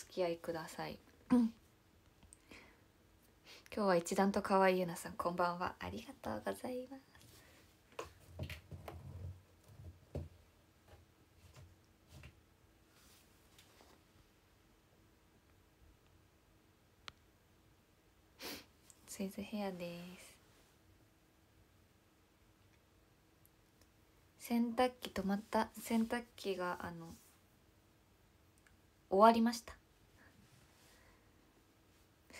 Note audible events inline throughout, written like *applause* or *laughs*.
付き合いください今日は一段と可愛いゆなさんこんばんはありがとうございますスイズヘアです洗濯機止まった洗濯機があの終わりました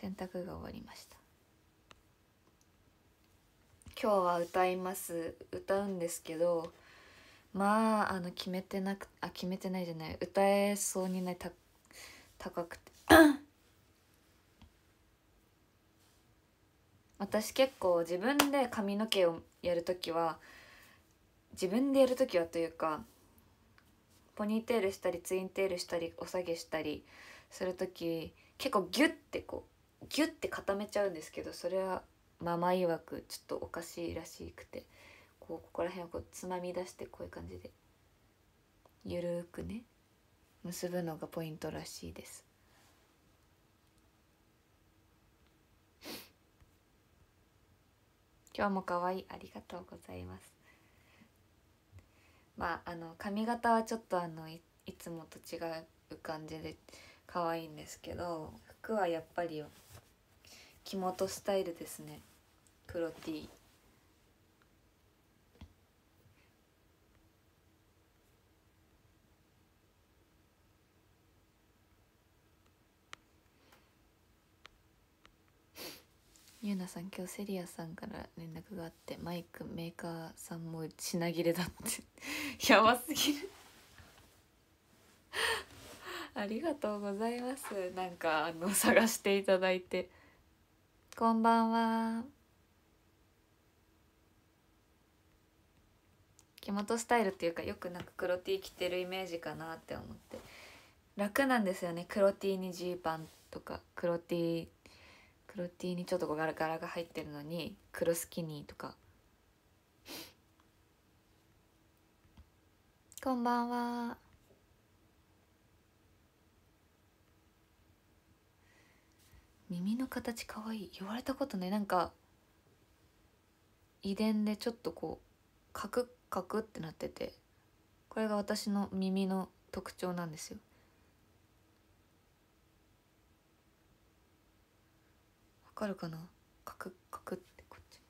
洗濯が終わりました今日は歌います歌うんですけどまああの決めてなくあ決めてないじゃない歌えそうにないた高くて *coughs* 私結構自分で髪の毛をやるときは自分でやる時はというかポニーテールしたりツインテールしたりお下げしたりする時結構ギュッてこうギュッて固めちゃうんですけどそれはママ曰くちょっとおかしいらしくてこうここら辺をこうつまみ出してこういう感じでゆるくね結ぶのがポイントらしいです。今日も可愛いありがとうございます。まああの髪型はちょっとあのいつもと違う感じで。可愛いんですけど服はやっぱり着本スタイルですね黒 T ゆうなさん今日セリアさんから連絡があってマイクメーカーさんも品切れだって *laughs* やばすぎる *laughs* ありがとうございますなんかあの *laughs* 探していただいてこんばんは着元スタイルっていうかよくなんか黒 T 着てるイメージかなって思って楽なんですよね黒 T にジーパンとか黒 T 黒 T にちょっとガ柄が入ってるのに黒スキニーとかこんばんは。耳の形かわいい言われたことないなんか遺伝でちょっとこうカクカクってなっててこれが私の耳の特徴なんですよわかるかなカクカクってこっち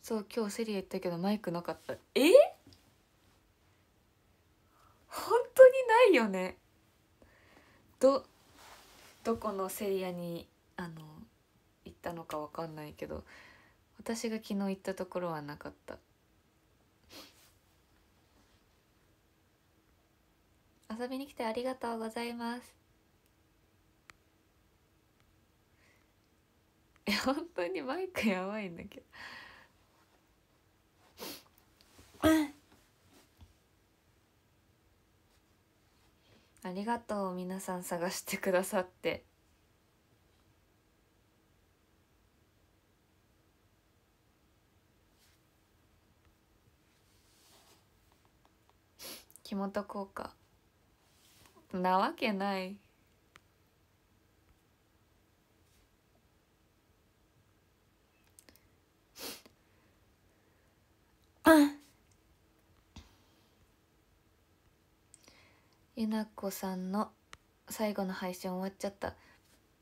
そう今日セリア行ったけどマイクなかったえっよねどどこのセリアにあの行ったのかわかんないけど私が昨日行ったところはなかった遊びに来てありがとうございますえ本当にマイクやばいんだけど *laughs* ありがとう皆さん探してくださって木本効果なわけないうゆなこさんの最後の配信終わっちゃった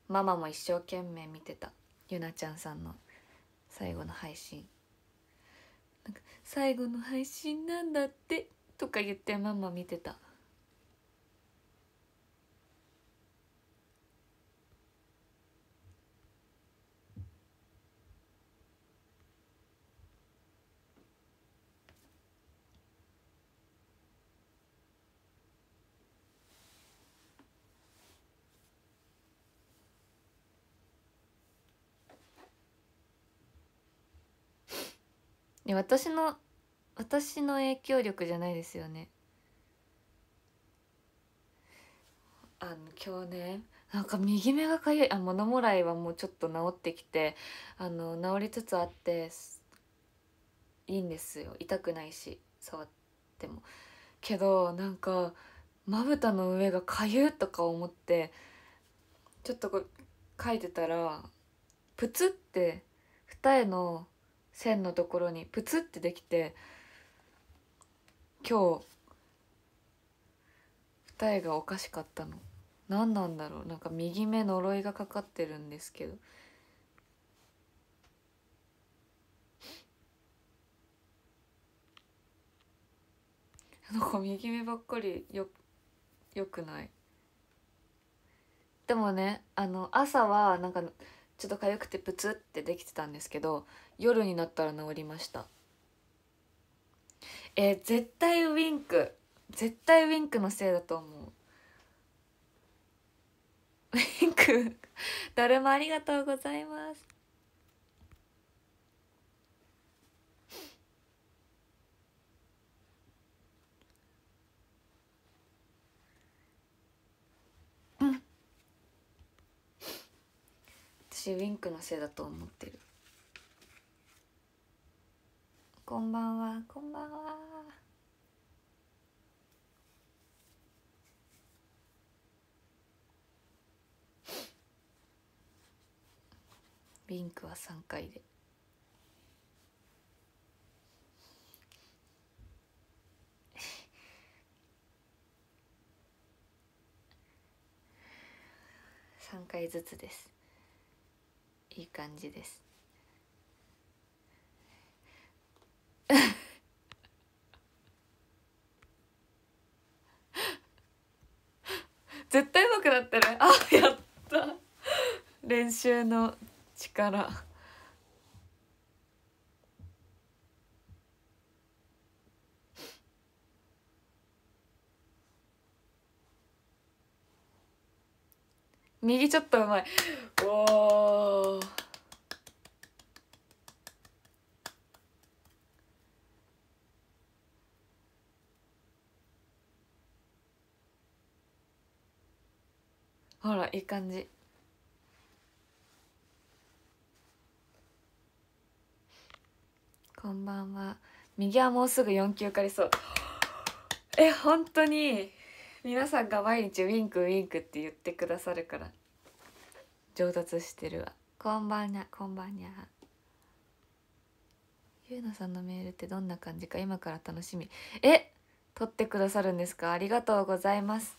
ママも一生懸命見てたゆなちゃんさんの最後の配信最後の配信なんだってとか言ってママ見てたね私の私の影響力じゃないですよねあの今日ねなんか右目がかゆいあ物もらいはもうちょっと治ってきてあの治りつつあっていいんですよ痛くないし触ってもけどなんかまぶたの上がかゆとか思ってちょっとこう書いてたらプツって二重の線のところにプツってできて今日二重がおかしかったの何なんだろうなんか右目呪いがかかってるんですけどなんか右目ばっかりよよくないでもねあの朝はなんかちょっと痒くてプツってできてたんですけど夜になったら治りましたえー、絶対ウィンク絶対ウィンクのせいだと思うウィンクだるまありがとうございます私ウィンクのせいだと思ってるこんばんはこんばんはウィンクは3回で。3回ずつですいい感じです絶対上手くなってるあやった練習の力右ちょっとうまいおーほらいい感じこんばんは右はもうすぐ4級かりそうえ本当に皆さんが毎日ウィンクウィンクって言ってくださるから上達してるわこんばんにゃこんばんにゃゆうなさんのメールってどんな感じか今から楽しみえ撮ってくださるんですかありがとうございます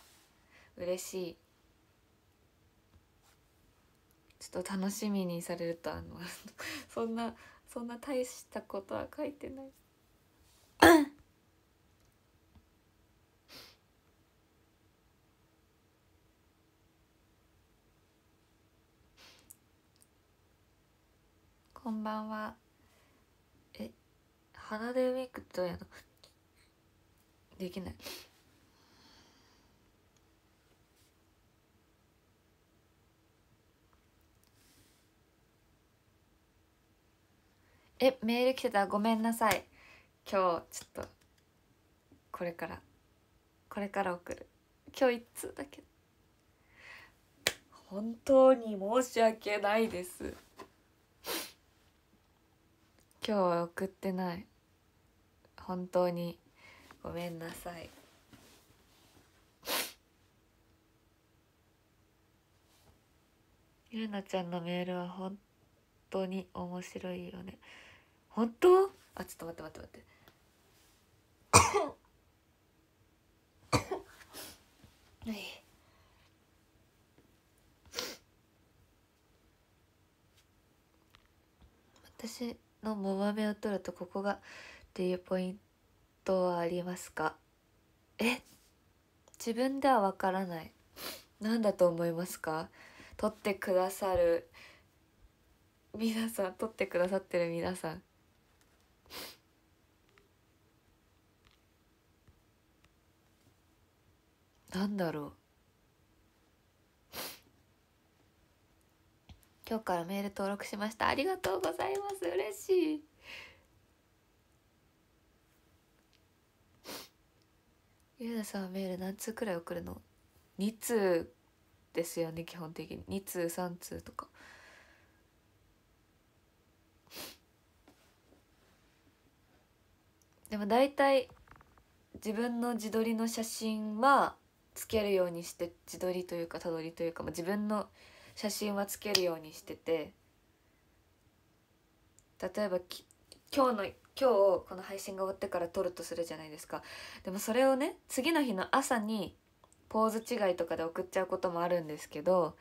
嬉しいちょっと楽しみにされるとあの *laughs* そんなそんな大したことは書いてない *laughs* こんばんはえ鼻でウィークどうやのできないえメール来てたごめんなさい今日ちょっとこれからこれから送る今日一通だけ本当に申し訳ないです今日は送ってない本当にごめんなさいゆうなちゃんのメールは本当に面白いよね本当あちょっと待って待って待って *coughs* はい。私のモバメを取るとここがっていうポイントはありますかえ自分ではわからない何だと思いますか取ってくださる皆さん取ってくださってる皆さんなんだろう今日からメール登録しましたありがとうございます嬉しいゆうなさんはメール何通くらい送るの2通ですよね基本的に2通3通とかでも大体自分の自撮りの写真はつけるようにして自撮りというかたどりというか、まあ、自分の写真はつけるようにしてて例えば今日の今日この配信が終わってから撮るとするじゃないですかでもそれをね次の日の朝にポーズ違いとかで送っちゃうこともあるんですけど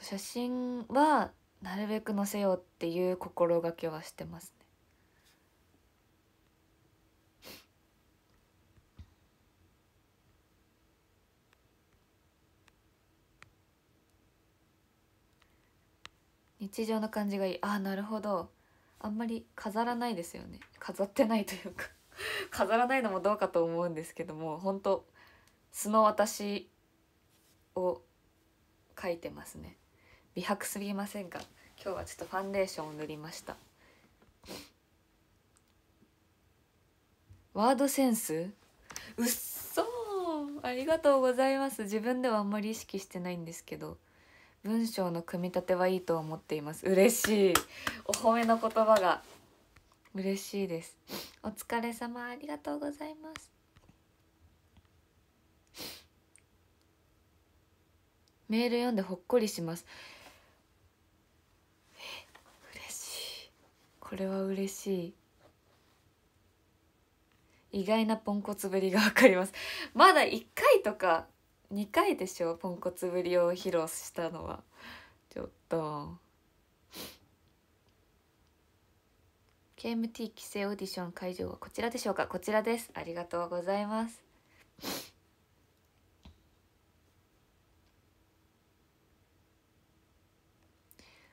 写真はなるべく載せようっていう心がけはしてますね日常の感じがいいああなるほどあんまり飾らないですよね飾ってないというか *laughs* 飾らないのもどうかと思うんですけども本当素の私を書いてますね美白すぎませんか今日はちょっとファンデーションを塗りましたワードセンスうっそありがとうございます自分ではあんまり意識してないんですけど文章の組み立てはいいと思っています嬉しいお褒めの言葉が嬉しいですお疲れ様ありがとうございますメール読んでほっこりします嬉しいこれは嬉しい意外なポンコツぶりがわかりますまだ1回とか2回でしょポンコツぶりを披露したのはちょっと KMT 規制オーディション会場はこちらでしょうかこちらですありがとうございます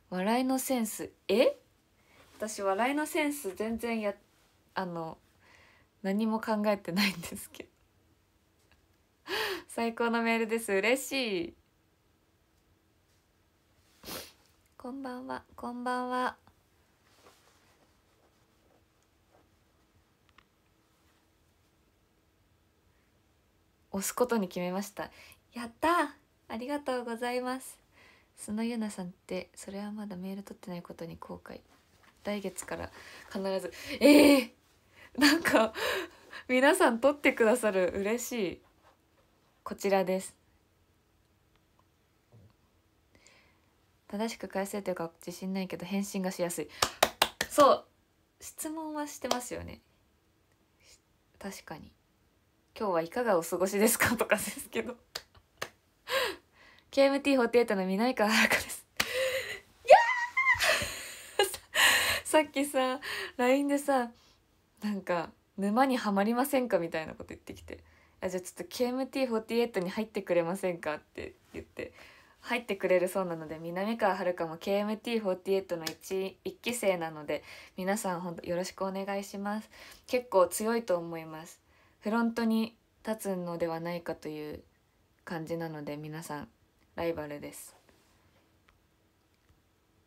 笑いのセンスえ私笑いのセンス全然やあの何も考えてないんですけど最高のメールです嬉しいこんばんはこんばんは押すことに決めましたやったありがとうございます須のゆなさんってそれはまだメール取ってないことに後悔来月から必ずええー、なんか皆さん取ってくださる嬉しいこちらです正しく返せるというか自信ないけど返信がしやすいそう質問はしてますよね確かに今日はいかがお過ごしですかとかですけど KMT48 の南川遥ですいやさっきさ LINE でさなんか沼にはまりませんかみたいなこと言ってきてあじゃあちょっと KMT48 に入ってくれませんか?」って言って入ってくれるそうなので南川遥も KMT48 の 1, 1期生なので皆さん本当よろしくお願いします結構強いと思いますフロントに立つのではないかという感じなので皆さんライバルです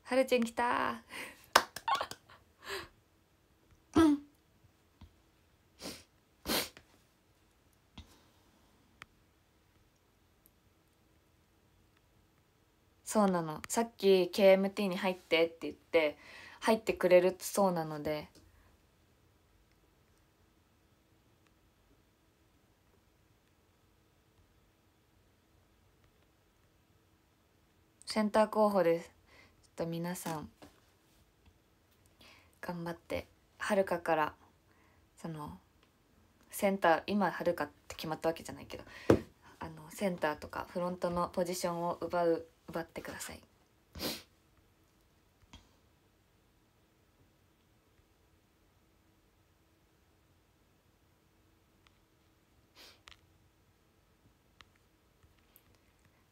はるちゃん来たそうなのさっき KMT に入ってって言って入ってくれるそうなのでセンター候補ですちょっと皆さん頑張ってはるかからそのセンター今はるかって決まったわけじゃないけどあのセンターとかフロントのポジションを奪う奪ってください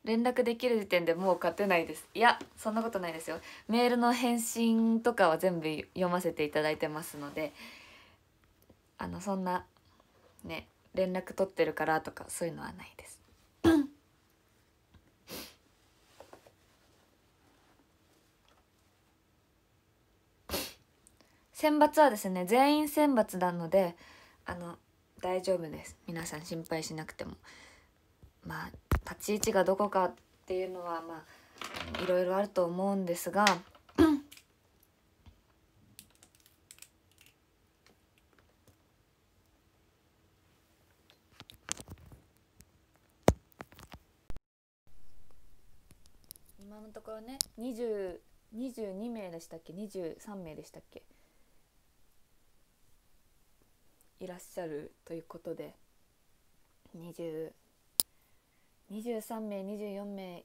連絡できる時点でもう勝てないですいやそんなことないですよメールの返信とかは全部読ませていただいてますのであのそんなね連絡取ってるからとかそういうのはないです選抜はですね全員選抜なのであの大丈夫です皆さん心配しなくてもまあ立ち位置がどこかっていうのはまあいろいろあると思うんですが今のところね20 22名でしたっけ23名でしたっけいらっしゃるということで20 23名24名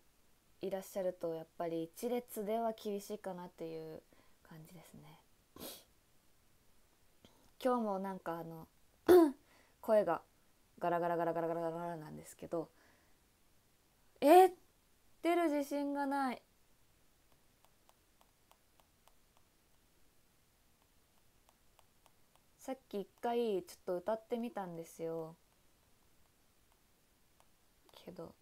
いらっしゃるとやっぱり1列では厳しいかなっていう感じですね。今日もなんかあの *coughs* 声がガラガラガラガラガラガラなんですけど「え出る自信がないさっき一回ちょっと歌ってみたんですよけど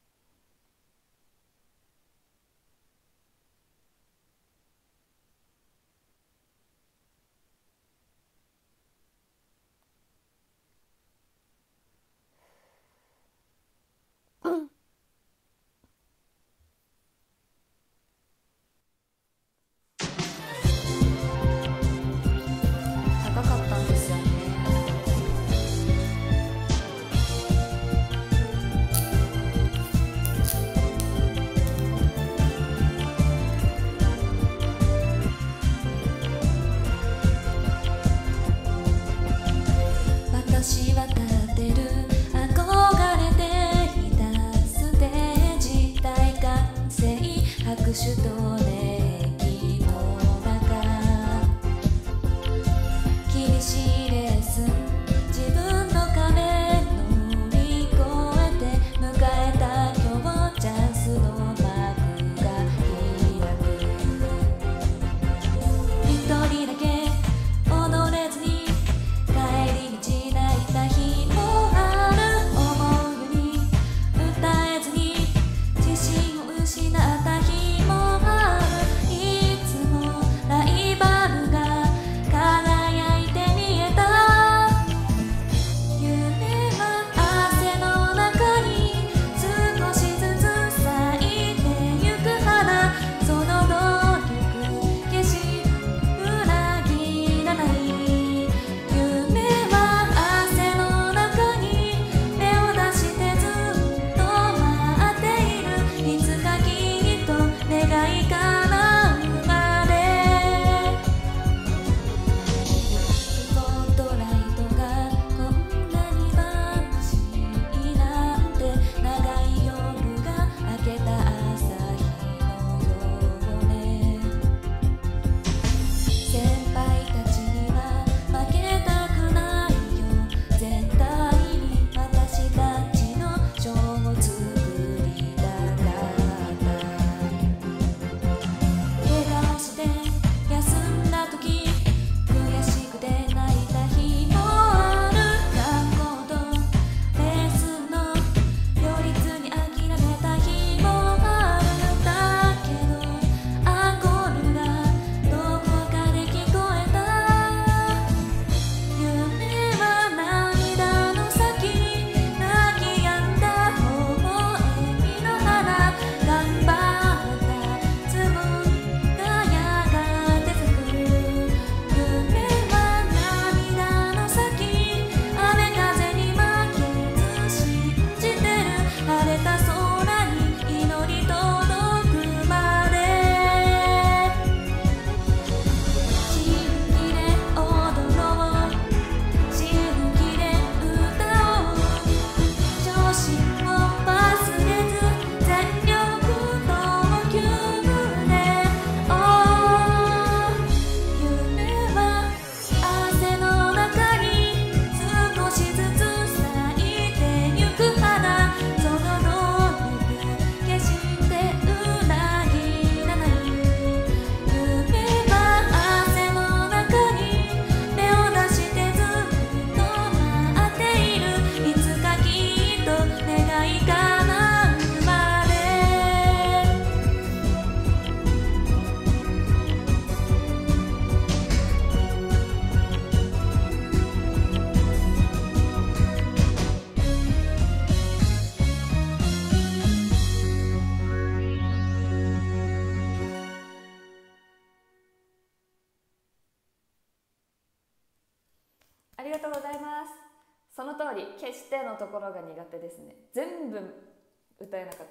歌えなかっ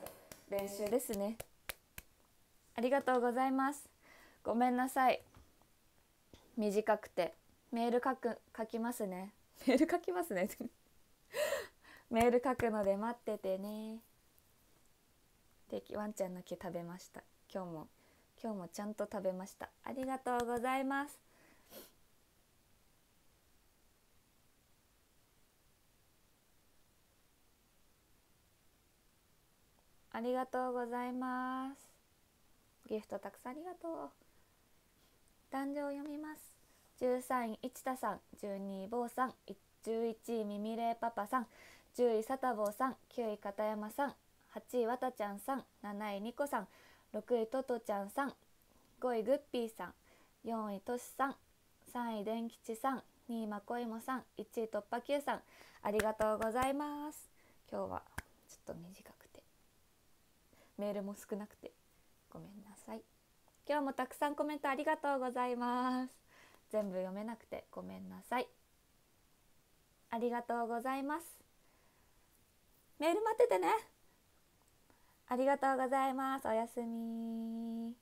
た練習ですねありがとうございますごめんなさい短くてメール書く書きますねメール書きますね *laughs* メール書くので待っててねでワンちゃんの毛食べました今日も今日もちゃんと食べましたありがとうございますありがとうございます。ギフトたくさんありがとう。誕生を読みます。13位、一田さん。12位、坊さん。11位、ミミレイパパさん。10位、サタボーさん。9位、片山さん。8位、わたちゃんさん。7位、ニコさん。6位、トトちゃんさん。5位、グッピーさん。4位、トシさん。3位、でんきちさん。2位、まこいもさん。1位、突破 Q さん。ありがとうございます。今日はちょっと短く。メールも少なくてごめんなさい今日もたくさんコメントありがとうございます全部読めなくてごめんなさいありがとうございますメール待っててねありがとうございますおやすみ